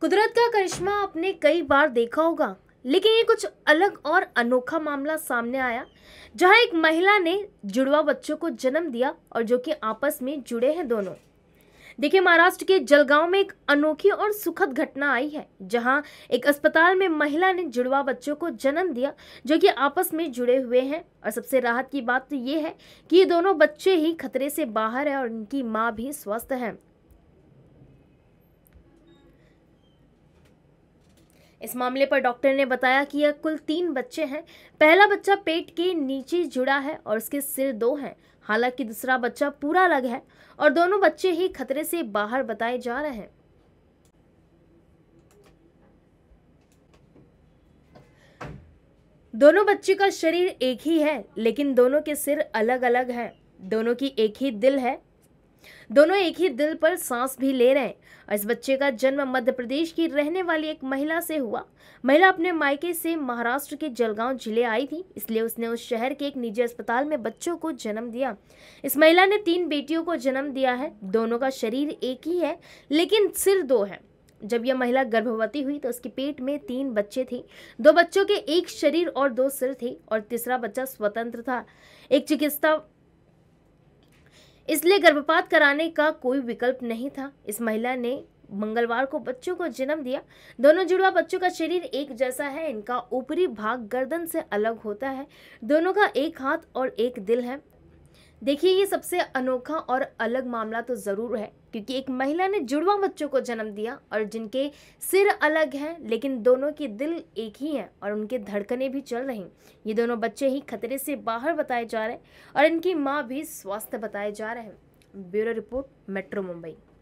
कुदरत का करिश्मा आपने कई बार देखा होगा लेकिन ये कुछ अलग और अनोखा मामला सामने आया जहां एक महिला ने जुड़वा बच्चों को जन्म दिया और जो कि आपस में जुड़े हैं दोनों देखिए महाराष्ट्र के जलगांव में एक अनोखी और सुखद घटना आई है जहां एक अस्पताल में महिला ने जुड़वा बच्चों को जन्म दिया जो कि आपस में जुड़े हुए हैं और सबसे राहत की बात तो ये है कि ये दोनों बच्चे ही खतरे से बाहर है और इनकी माँ भी स्वस्थ हैं इस मामले पर डॉक्टर ने बताया कि यह कुल तीन बच्चे हैं पहला बच्चा पेट के नीचे जुड़ा है और उसके सिर दो हैं हालांकि दूसरा बच्चा पूरा अलग है और दोनों बच्चे ही खतरे से बाहर बताए जा रहे हैं दोनों बच्चे का शरीर एक ही है लेकिन दोनों के सिर अलग अलग हैं दोनों की एक ही दिल है दोनों एक ही दिल पर सांस भी ले रहे हैं इस बच्चे का जन्म मध्य प्रदेश की रहने वाली एक महिला से हुआ महिला अपने मायके से महाराष्ट्र के जलगांव जिले आई थी इसलिए उसने उस शहर के एक निजी अस्पताल में बच्चों को जन्म दिया इस महिला ने तीन बेटियों को जन्म दिया है दोनों का शरीर एक ही है लेकिन सिर दो है जब यह महिला गर्भवती हुई तो उसके पेट में तीन बच्चे थे दो बच्चों के एक शरीर और दो सिर थे और तीसरा बच्चा स्वतंत्र था एक चिकित्सा इसलिए गर्भपात कराने का कोई विकल्प नहीं था इस महिला ने मंगलवार को बच्चों को जन्म दिया दोनों जुड़वा बच्चों का शरीर एक जैसा है इनका ऊपरी भाग गर्दन से अलग होता है दोनों का एक हाथ और एक दिल है देखिए ये सबसे अनोखा और अलग मामला तो ज़रूर है क्योंकि एक महिला ने जुड़वा बच्चों को जन्म दिया और जिनके सिर अलग हैं लेकिन दोनों के दिल एक ही हैं और उनके धड़कने भी चल रही ये दोनों बच्चे ही खतरे से बाहर बताए जा रहे हैं और इनकी माँ भी स्वस्थ बताए जा रहे हैं ब्यूरो रिपोर्ट मेट्रो मुंबई